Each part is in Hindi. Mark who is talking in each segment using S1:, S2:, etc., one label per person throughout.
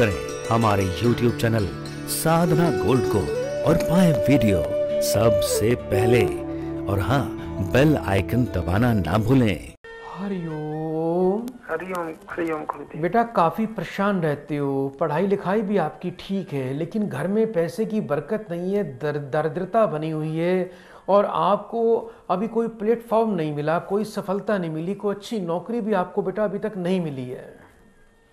S1: करें हमारे YouTube चैनल साधना गोल्ड को और पाएं वीडियो सबसे पहले और हाँ बेल आइकन दबाना ना भूलें हरिओम हरिओम हरिओम बेटा काफ़ी परेशान रहते हो पढ़ाई लिखाई भी आपकी ठीक है लेकिन घर में पैसे की बरकत नहीं है दर, दरिद्रता बनी हुई है और आपको अभी कोई प्लेटफॉर्म नहीं मिला कोई सफलता नहीं मिली कोई अच्छी नौकरी भी आपको बेटा अभी तक नहीं मिली है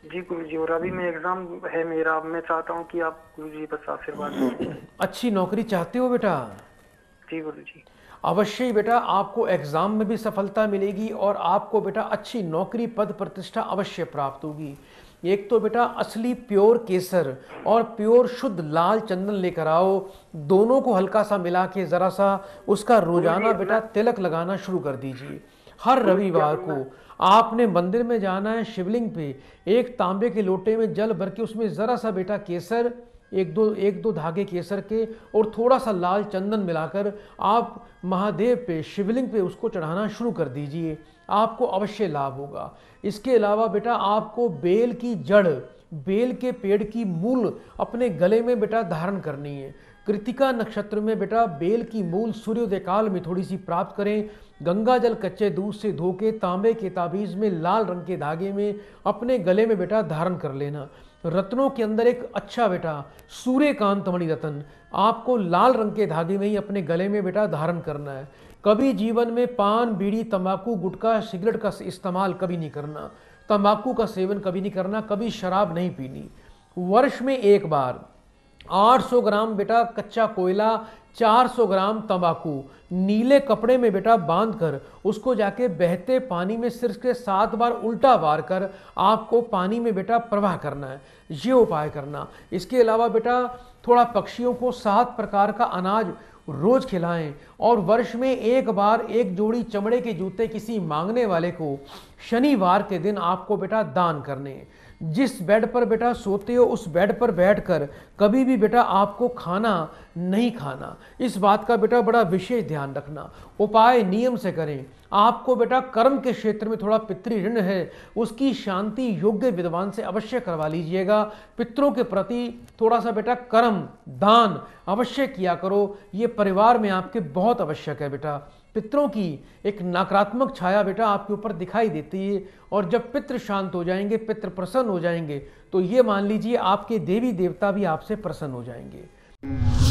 S1: जी गुरु जी और अभी मैं एग्जाम है मेरा मैं चाहता हूँ कि आप गुरु जी बस आशीर्वाद अच्छी नौकरी चाहते हो बेटा जी गुरु जी अवश्य ही बेटा आपको एग्जाम में भी सफलता मिलेगी और आपको बेटा अच्छी नौकरी पद प्रतिष्ठा अवश्य प्राप्त होगी एक तो बेटा असली प्योर केसर और प्योर शुद्ध लाल चंदन लेकर आओ दोनों को हल्का सा मिला के ज़रा सा उसका रोजाना बेटा तिलक लगाना शुरू कर दीजिए हर रविवार को आपने मंदिर में जाना है शिवलिंग पे एक तांबे के लोटे में जल भर के उसमें ज़रा सा बेटा केसर एक दो एक दो धागे केसर के और थोड़ा सा लाल चंदन मिलाकर आप महादेव पे शिवलिंग पे उसको चढ़ाना शुरू कर दीजिए आपको अवश्य लाभ होगा इसके अलावा बेटा आपको बेल की जड़ बेल के पेड़ की मूल अपने गले में बेटा धारण करनी है कृतिका नक्षत्र में बेटा बेल की मूल सूर्योदय काल में थोड़ी सी प्राप्त करें गंगा जल कच्चे दूध से धो के तांबे के ताबीज़ में लाल रंग के धागे में अपने गले में बेटा धारण कर लेना रत्नों के अंदर एक अच्छा बेटा सूर्यकांत मणि रतन आपको लाल रंग के धागे में ही अपने गले में बेटा धारण करना है कभी जीवन में पान बीड़ी तंबाकू गुटखा सिगरेट का इस्तेमाल कभी नहीं करना तंबाकू का सेवन कभी नहीं करना कभी शराब नहीं पीनी वर्ष में एक बार 800 ग्राम बेटा कच्चा कोयला 400 ग्राम तंबाकू नीले कपड़े में बेटा बांध कर उसको जाके बहते पानी में सिर के सात बार उल्टा वार कर आपको पानी में बेटा प्रवाह करना है ये उपाय करना इसके अलावा बेटा थोड़ा पक्षियों को सात प्रकार का अनाज रोज खिलाएं और वर्ष में एक बार एक जोड़ी चमड़े के जूते किसी मांगने वाले को शनिवार के दिन आपको बेटा दान करने हैं जिस बेड पर बेटा सोते हो उस बेड पर बैठकर कभी भी बेटा आपको खाना नहीं खाना इस बात का बेटा बड़ा विशेष ध्यान रखना उपाय नियम से करें आपको बेटा कर्म के क्षेत्र में थोड़ा पितृ ऋण है उसकी शांति योग्य विद्वान से अवश्य करवा लीजिएगा पितरों के प्रति थोड़ा सा बेटा कर्म दान अवश्य किया करो ये परिवार में आपके बहुत आवश्यक है बेटा पितरों की एक नकारात्मक छाया बेटा आपके ऊपर दिखाई देती है और जब पित्र शांत हो जाएंगे पितृ प्रसन्न प्रसन्न हो जाएंगे तो ये मान लीजिए आपके देवी देवता भी आपसे प्रसन्न हो जाएंगे